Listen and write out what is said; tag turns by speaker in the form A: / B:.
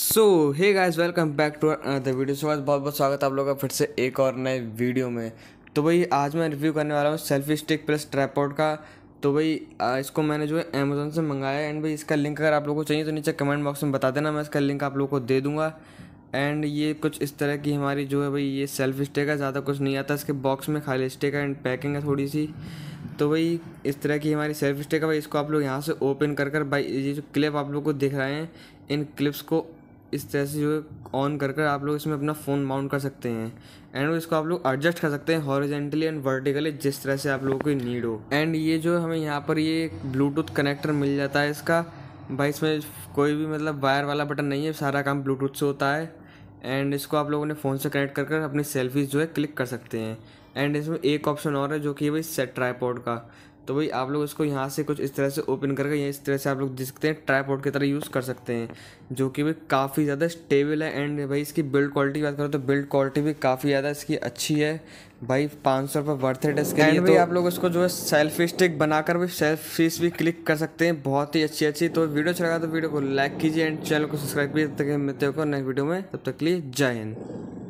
A: so hey guys welcome back to the video so बहुत बहुत स्वागत आप लोगों का फिर से एक और नए वीडियो में तो भाई आज मैं रिव्यू करने वाला हूँ सेल्फी स्टिक प्लस ट्रैपोर्ट का तो भाई इसको मैंने जो है अमेज़ोन से मंगाया एंड भाई इसका लिंक अगर आप लोगों को चाहिए तो नीचे कमेंट बॉक्स में बता देना मैं इसका लिंक आप लोगों को दे दूँगा एंड ये कुछ इस तरह की हमारी जो है भाई ये सेल्फ स्टिक है ज़्यादा कुछ नहीं आता इसके बॉक्स में खाली स्टिक है एंड पैकिंग है थोड़ी सी तो भाई इस तरह की हमारी सेल्फ स्टिक है भाई इसको आप लोग यहाँ से ओपन कर कर भाई ये जो क्लिप आप लोग को दिख रहे हैं इन क्लिप्स को इस तरह से जो है ऑन कर कर आप लोग इसमें अपना फ़ोन माउंट कर सकते हैं एंड इसको आप लोग एडजस्ट कर सकते हैं हॉरिजेंटली एंड वर्टिकली जिस तरह से आप लोगों की नीड हो एंड ये जो हमें यहाँ पर ये ब्लूटूथ कनेक्टर मिल जाता है इसका भाई इसमें कोई भी मतलब वायर वाला बटन नहीं है सारा काम ब्लूटूथ से होता है एंड इसको आप लोगों ने फ़ोन से कनेक्ट कर कर अपनी सेल्फीज़ जो है क्लिक कर सकते हैं एंड इसमें एक ऑप्शन और है जो कि भाई सेट ट्राईपोर्ड का तो भाई आप लोग इसको यहाँ से कुछ इस तरह से ओपन करके या इस तरह से आप लोग देख सकते हैं ट्राईपोर्ट की तरह यूज़ कर सकते हैं जो कि भाई काफ़ी ज़्यादा स्टेबल है एंड भाई इसकी बिल्ड क्वालिटी की बात करो तो बिल्ड क्वालिटी भी काफ़ी ज़्यादा इसकी अच्छी है भाई पाँच सौ रुपये वर्थ है डेस्क एंड तो आप लोग इसको जो है सेल्फी स्टिक बनाकर भी सेल्फी भी क्लिक कर सकते हैं बहुत ही अच्छी अच्छी तो वीडियो अच्छा लगा तो वीडियो को लाइक कीजिए एंड चैनल को सब्सक्राइब कीजिए तब तक मिलते हो नेक्स्ट वीडियो में तब तक के लिए जय हिंद